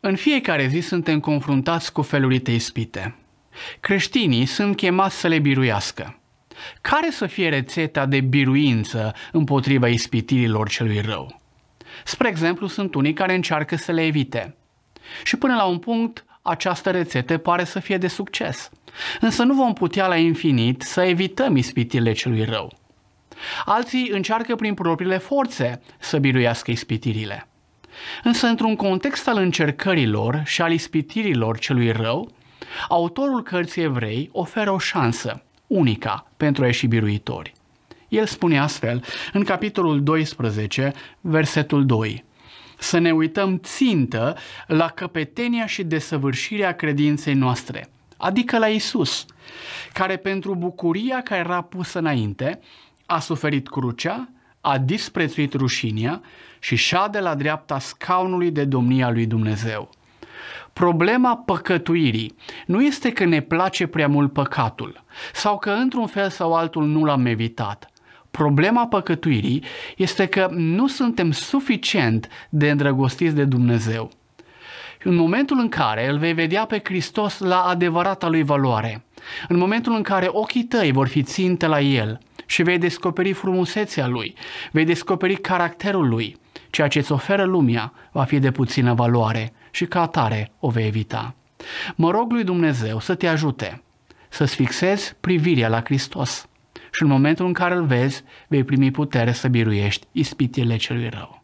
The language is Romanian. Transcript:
În fiecare zi suntem confruntați cu felurite ispite. Creștinii sunt chemați să le biruiască. Care să fie rețeta de biruință împotriva ispitirilor celui rău? Spre exemplu, sunt unii care încearcă să le evite. Și până la un punct, această rețetă pare să fie de succes. Însă nu vom putea la infinit să evităm ispitirile celui rău. Alții încearcă prin propriile forțe să biruiască ispitirile. Însă, într-un context al încercărilor și al ispitirilor celui rău, autorul cărții evrei oferă o șansă, unica, pentru a ieși biruitori. El spune astfel, în capitolul 12, versetul 2, să ne uităm țintă la căpetenia și desăvârșirea credinței noastre, adică la Isus, care pentru bucuria care era pusă înainte a suferit crucea, a disprețuit rușinia și șade la dreapta scaunului de domnia lui Dumnezeu. Problema păcătuirii nu este că ne place prea mult păcatul sau că într-un fel sau altul nu l-am evitat. Problema păcătuirii este că nu suntem suficient de îndrăgostiți de Dumnezeu. În momentul în care îl vei vedea pe Hristos la adevărata lui valoare, în momentul în care ochii tăi vor fi ținte la El, și vei descoperi frumusețea lui, vei descoperi caracterul lui. Ceea ce îți oferă lumea va fi de puțină valoare și ca atare o vei evita. Mă rog lui Dumnezeu să te ajute să-ți fixezi privirea la Hristos și în momentul în care îl vezi, vei primi putere să biruiești ispitele celui rău.